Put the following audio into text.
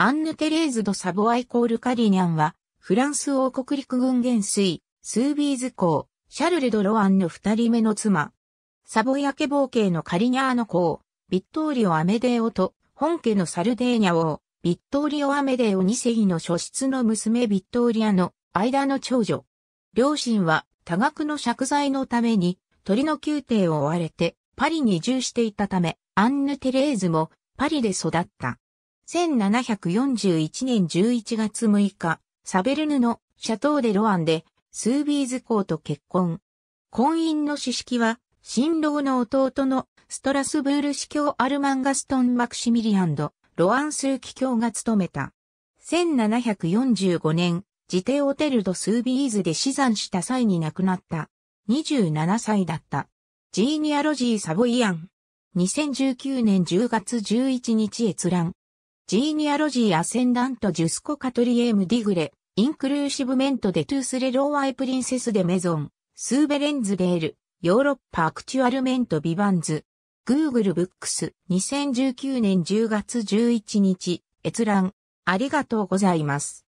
アンヌ・テレーズ・ド・サボアイコール・カリニャンは、フランス王国陸軍元帥、スービーズ公、シャルル・ド・ロアンの二人目の妻。サボヤ家冒系のカリニャーの公、ビットーリオ・アメデーオと、本家のサルデーニャ王、ビットーリオ・アメデーオ二世の初出の娘ビットーリアの間の長女。両親は多額の借財のために、鳥の宮廷を追われて、パリに移住していたため、アンヌ・テレーズもパリで育った。1741年11月6日、サベルヌのシャトーデロアンで、スービーズ公と結婚。婚姻の詩式は、新郎の弟のストラスブール司教アルマンガストン・マクシミリアンド、ロアンスーキ教が務めた。1745年、ジテオテルド・スービーズで死産した際に亡くなった。27歳だった。ジーニアロジー・サボイアン。2019年10月11日閲覧。ジーニアロジーアセンダントジュスコカトリエムディグレ、インクルーシブメントデトゥースレローアイプリンセスデメゾン、スーベレンズレール、ヨーロッパアクチュアルメントビバンズ、Google Books 2019年10月11日、閲覧、ありがとうございます。